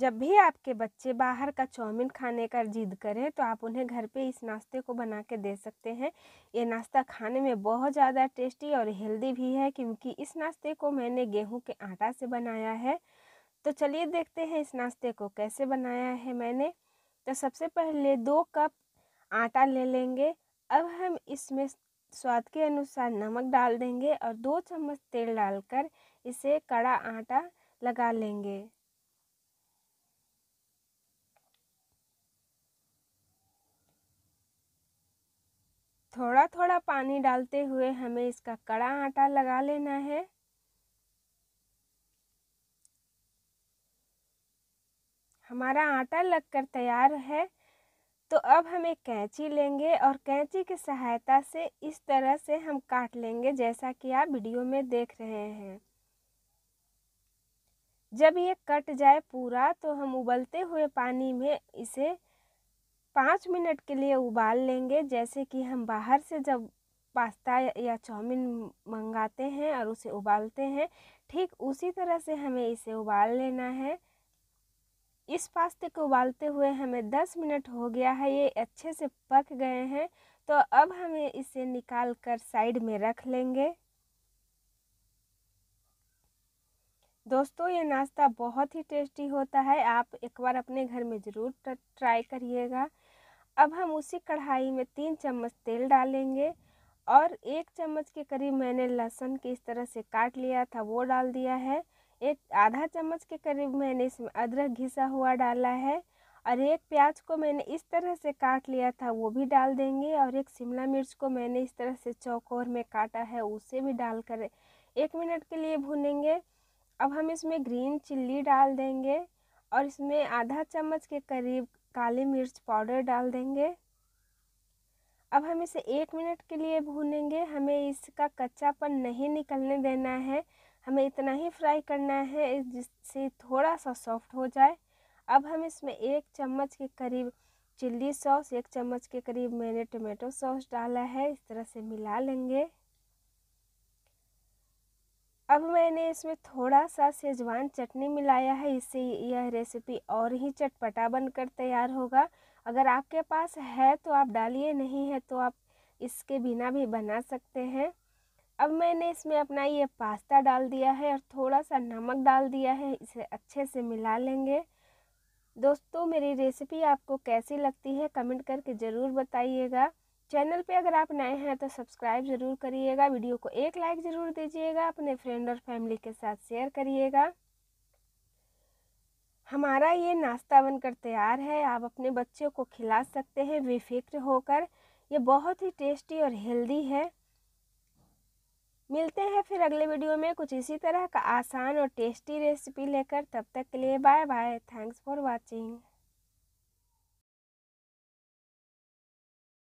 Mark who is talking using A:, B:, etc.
A: जब भी आपके बच्चे बाहर का चाउमीन खाने का जिद करें तो आप उन्हें घर पे इस नाश्ते को बना के दे सकते हैं ये नाश्ता खाने में बहुत ज़्यादा टेस्टी और हेल्दी भी है क्योंकि इस नाश्ते को मैंने गेहूं के आटा से बनाया है तो चलिए देखते हैं इस नाश्ते को कैसे बनाया है मैंने तो सबसे पहले दो कप आटा ले लेंगे अब हम इसमें स्वाद के अनुसार नमक डाल देंगे और दो चम्मच तेल डालकर इसे कड़ा आटा लगा लेंगे थोड़ा थोड़ा पानी डालते हुए हमें इसका कड़ा आटा लगा लेना है हमारा आटा लगकर तैयार है तो अब हम एक कैंची लेंगे और कैंची की सहायता से इस तरह से हम काट लेंगे जैसा कि आप वीडियो में देख रहे हैं जब ये कट जाए पूरा तो हम उबलते हुए पानी में इसे पाँच मिनट के लिए उबाल लेंगे जैसे कि हम बाहर से जब पास्ता या चाउमीन मंगाते हैं और उसे उबालते हैं ठीक उसी तरह से हमें इसे उबाल लेना है इस पास्ते को उबालते हुए हमें दस मिनट हो गया है ये अच्छे से पक गए हैं तो अब हमें इसे निकाल कर साइड में रख लेंगे दोस्तों ये नाश्ता बहुत ही टेस्टी होता है आप एक बार अपने घर में ज़रूर ट्राई करिएगा अब हम उसी कढ़ाई में तीन चम्मच तेल डालेंगे और एक चम्मच के करीब मैंने लहसुन की इस तरह से काट लिया था वो डाल दिया है एक आधा चम्मच के करीब मैंने इसमें अदरक घिसा हुआ डाला है और एक प्याज को मैंने इस तरह से काट लिया था वो भी डाल देंगे और एक शिमला मिर्च को मैंने इस तरह से चौकोर में काटा है उसे भी डालकर एक मिनट के लिए भूनेंगे अब हम इसमें ग्रीन चिल्ली डाल देंगे और इसमें आधा चम्मच के करीब काली मिर्च पाउडर डाल देंगे अब हम इसे एक मिनट के लिए भूनेंगे हमें इसका कच्चापन नहीं निकलने देना है हमें इतना ही फ्राई करना है जिससे थोड़ा सा सॉफ्ट हो जाए अब हम इसमें एक चम्मच के करीब चिल्ली सॉस एक चम्मच के करीब मैंने टोमेटो सॉस डाला है इस तरह से मिला लेंगे अब मैंने इसमें थोड़ा सा शेजवान चटनी मिलाया है इससे यह रेसिपी और ही चटपटा बनकर तैयार होगा अगर आपके पास है तो आप डालिए नहीं है तो आप इसके बिना भी बना सकते हैं अब मैंने इसमें अपना ये पास्ता डाल दिया है और थोड़ा सा नमक डाल दिया है इसे अच्छे से मिला लेंगे दोस्तों मेरी रेसिपी आपको कैसी लगती है कमेंट करके ज़रूर बताइएगा चैनल पे अगर आप नए हैं तो सब्सक्राइब ज़रूर करिएगा वीडियो को एक लाइक ज़रूर दीजिएगा अपने फ्रेंड और फैमिली के साथ शेयर करिएगा हमारा ये नाश्ता बनकर तैयार है आप अपने बच्चों को खिला सकते हैं बेफिक्र होकर ये बहुत ही टेस्टी और हेल्दी है मिलते हैं फिर अगले वीडियो में कुछ इसी तरह का आसान और टेस्टी रेसिपी लेकर तब तक के लिए bye bye thanks for watching